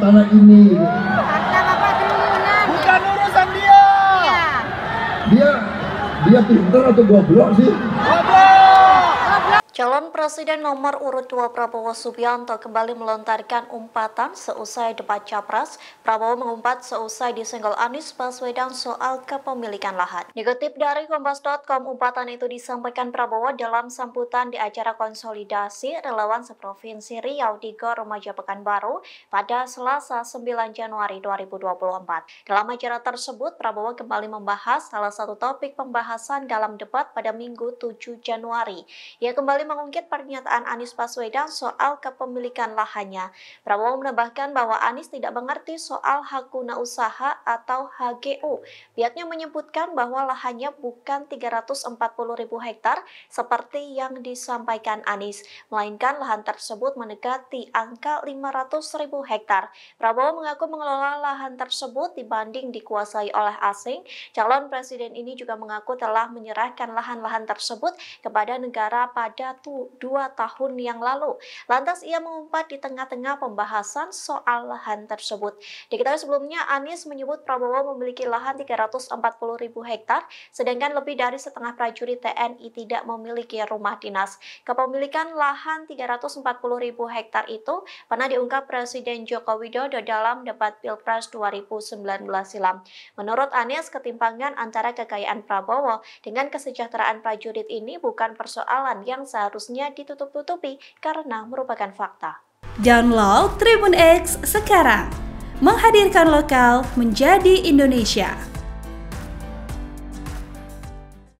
tanah ini bukan urusan dia dia dia pinter atau goblok sih Calon Presiden nomor urut 2 Prabowo Subianto kembali melontarkan umpatan seusai debat Capres. Prabowo mengumpat seusai disenggol Anies Baswedan soal kepemilikan lahan. Dikutip dari Kompas.com, umpatan itu disampaikan Prabowo dalam sambutan di acara konsolidasi relawan seprovinsi Riau di Gor Remaja Pekanbaru pada Selasa 9 Januari 2024. Dalam acara tersebut, Prabowo kembali membahas salah satu topik pembahasan dalam debat pada Minggu 7 Januari. Ia kembali kembali mengungkit pernyataan Anies Baswedan soal kepemilikan lahannya. Prabowo menambahkan bahwa Anies tidak mengerti soal hakuna usaha atau HGU. Pihaknya menyebutkan bahwa lahannya bukan 340 ribu hektar seperti yang disampaikan Anies, melainkan lahan tersebut mendekati angka 500 ribu hektar. Prabowo mengaku mengelola lahan tersebut dibanding dikuasai oleh asing. Calon presiden ini juga mengaku telah menyerahkan lahan-lahan tersebut kepada negara pada satu dua tahun yang lalu. Lantas ia mengumpat di tengah-tengah pembahasan soal lahan tersebut. Diketahui sebelumnya Anies menyebut Prabowo memiliki lahan 340 ribu hektar, sedangkan lebih dari setengah prajurit TNI tidak memiliki rumah dinas. Kepemilikan lahan 340 ribu hektar itu pernah diungkap Presiden Joko Widodo dalam debat Pilpres 2019 silam. Menurut Anies, ketimpangan antara kekayaan Prabowo dengan kesejahteraan prajurit ini bukan persoalan yang saya seharusnya ditutup-tutupi karena merupakan fakta. Download Tribun X sekarang, menghadirkan lokal menjadi Indonesia.